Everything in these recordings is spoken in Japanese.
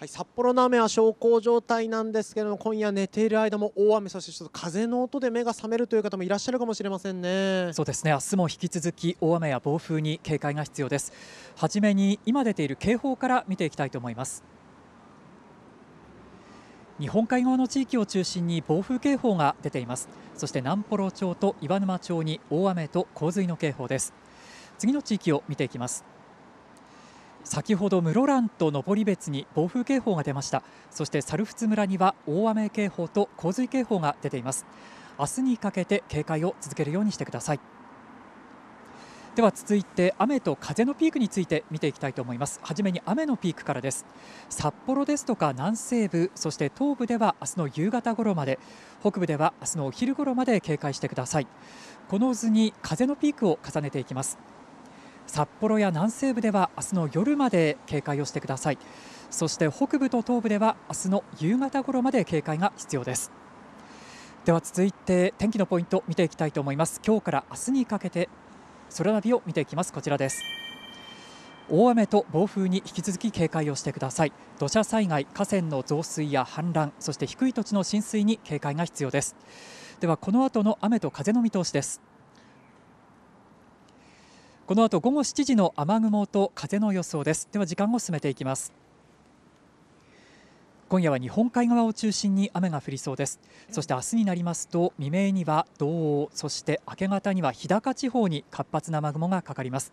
はい、札幌の雨は小康状態なんですけども今夜寝ている間も大雨そしてちょっと風の音で目が覚めるという方もいらっしゃるかもしれませんねそうですね明日も引き続き大雨や暴風に警戒が必要ですはじめに今出ている警報から見ていきたいと思います日本海側の地域を中心に暴風警報が出ていますそして南幌町と岩沼町に大雨と洪水の警報です次の地域を見ていきます先ほど室蘭と登別に暴風警報が出ましたそして猿払村には大雨警報と洪水警報が出ています明日にかけて警戒を続けるようにしてくださいでは続いて雨と風のピークについて見ていきたいと思いますはじめに雨のピークからです札幌ですとか南西部そして東部では明日の夕方頃まで北部では明日のお昼頃まで警戒してくださいこの図に風のピークを重ねていきます札幌や南西部では明日の夜まで警戒をしてくださいそして北部と東部では明日の夕方頃まで警戒が必要ですでは続いて天気のポイント見ていきたいと思います今日から明日にかけて空ナビを見ていきますこちらです大雨と暴風に引き続き警戒をしてください土砂災害河川の増水や氾濫そして低い土地の浸水に警戒が必要ですではこの後の雨と風の見通しですこの後午後7時の雨雲と風の予想ですでは時間を進めていきます今夜は日本海側を中心に雨が降りそうですそして明日になりますと未明には道央そして明け方には日高地方に活発な雨雲がかかります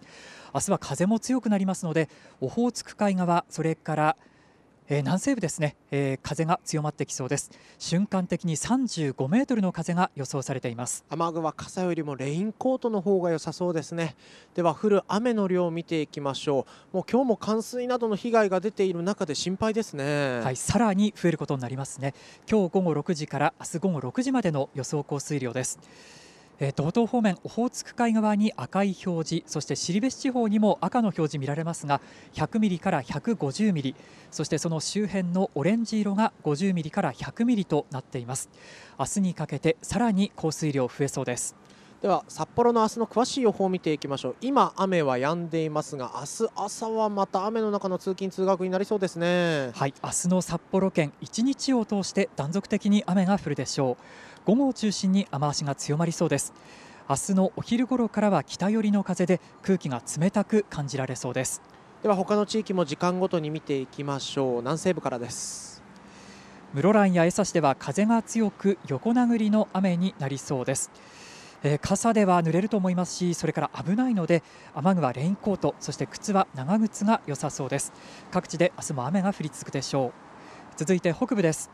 明日は風も強くなりますのでオホーツク海側それから南西部ですね、えー、風が強まってきそうです瞬間的に35メートルの風が予想されています雨具は傘よりもレインコートの方が良さそうですねでは降る雨の量を見ていきましょうもう今日も冠水などの被害が出ている中で心配ですねはいさらに増えることになりますね今日午後6時から明日午後6時までの予想降水量ですえー、道東方面オホーツク海側に赤い表示そして後志地方にも赤の表示見られますが100ミリから150ミリそしてその周辺のオレンジ色が50ミリから100ミリとなっています明日にかけてさらに降水量増えそうですでは札幌の明日の詳しい予報を見ていきましょう今雨は止んでいますが明日朝はまた雨の中の通勤通学になりそうですねはい明日の札幌県1日を通して断続的に雨が降るでしょう午後を中心に雨足が強まりそうです明日のお昼頃からは北寄りの風で空気が冷たく感じられそうですでは他の地域も時間ごとに見ていきましょう南西部からです室蘭や江差では風が強く横殴りの雨になりそうですえー、傘では濡れると思いますしそれから危ないので雨具はレインコートそして靴は長靴が良さそうです各地で明日も雨が降り続くでしょう続いて北部です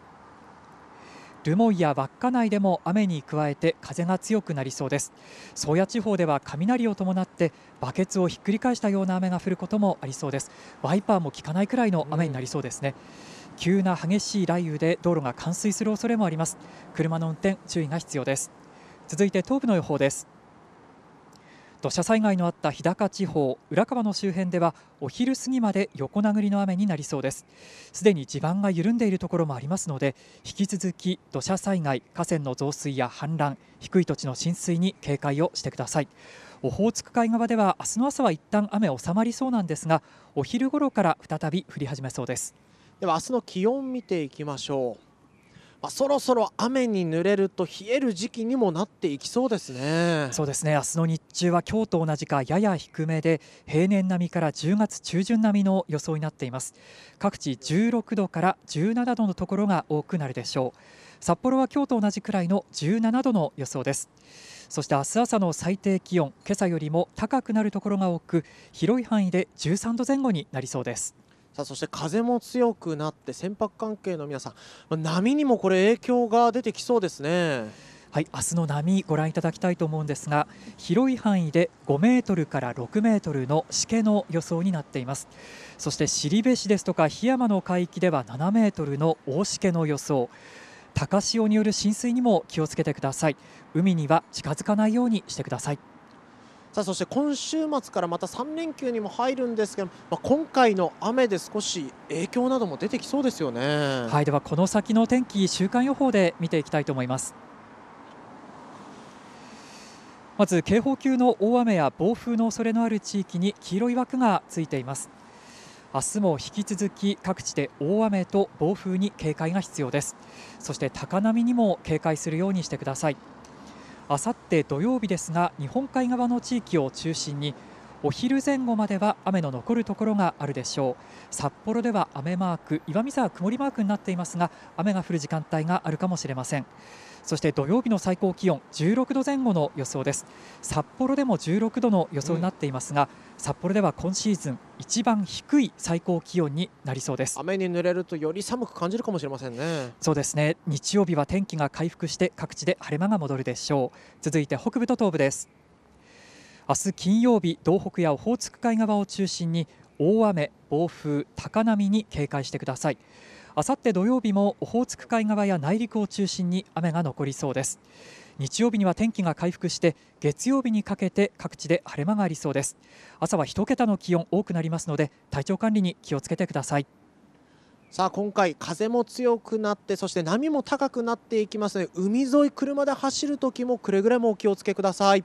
留萌や稚内でも雨に加えて風が強くなりそうです宗谷地方では雷を伴ってバケツをひっくり返したような雨が降ることもありそうですワイパーも効かないくらいの雨になりそうですね、急な激しい雷雨で道路が冠水する恐れもあります車の運転注意が必要です続いて東部の予報です土砂災害のあった日高地方浦川の周辺ではお昼過ぎまで横殴りの雨になりそうですすでに地盤が緩んでいるところもありますので引き続き土砂災害河川の増水や氾濫低い土地の浸水に警戒をしてくださいオホーツク海側では明日の朝は一旦雨収まりそうなんですがお昼頃から再び降り始めそうですでは明日の気温見ていきましょうまあ、そろそろ雨に濡れると冷える時期にもなっていきそうですねそうですね明日の日中は今日と同じかやや低めで平年並みから10月中旬並みの予想になっています各地16度から17度のところが多くなるでしょう札幌は今日と同じくらいの17度の予想ですそして明日朝の最低気温今朝よりも高くなるところが多く広い範囲で13度前後になりそうですさあそして風も強くなって船舶関係の皆さん波にもこれ影響が出てきそうですね。はい明日の波ご覧いただきたいと思うんですが広い範囲で5メートルから6メートルのしけの予想になっていますそして後部市ですとか檜山の海域では7メートルの大しけの予想高潮による浸水にも気をつけてください海には近づかないようにしてくださいさあそして今週末からまた3連休にも入るんですけど、まあ、今回の雨で少し影響なども出てきそうですよねはいではこの先の天気週間予報で見ていきたいと思いますまず警報級の大雨や暴風の恐れのある地域に黄色い枠がついています明日も引き続き各地で大雨と暴風に警戒が必要ですそして高波にも警戒するようにしてくださいあさって土曜日ですが日本海側の地域を中心にお昼前後までは雨の残るところがあるでしょう札幌では雨マーク岩見沢曇りマークになっていますが雨が降る時間帯があるかもしれませんそして土曜日の最高気温16度前後の予想です札幌でも16度の予想になっていますが、うん、札幌では今シーズン一番低い最高気温になりそうです雨に濡れるとより寒く感じるかもしれませんねそうですね日曜日は天気が回復して各地で晴れ間が戻るでしょう続いて北部と東部です明日金曜日、東北やオホーツク海側を中心に大雨、暴風、高波に警戒してください。あさって土曜日もオホーツク海側や内陸を中心に雨が残りそうです。日曜日には天気が回復して月曜日にかけて各地で晴れ間がありそうです朝は1桁の気温多くなりますので体調管理に気をつけてくださいさあ今回風も強くなってそして波も高くなっていきますの海沿い車で走る時もくれぐれもお気をつけください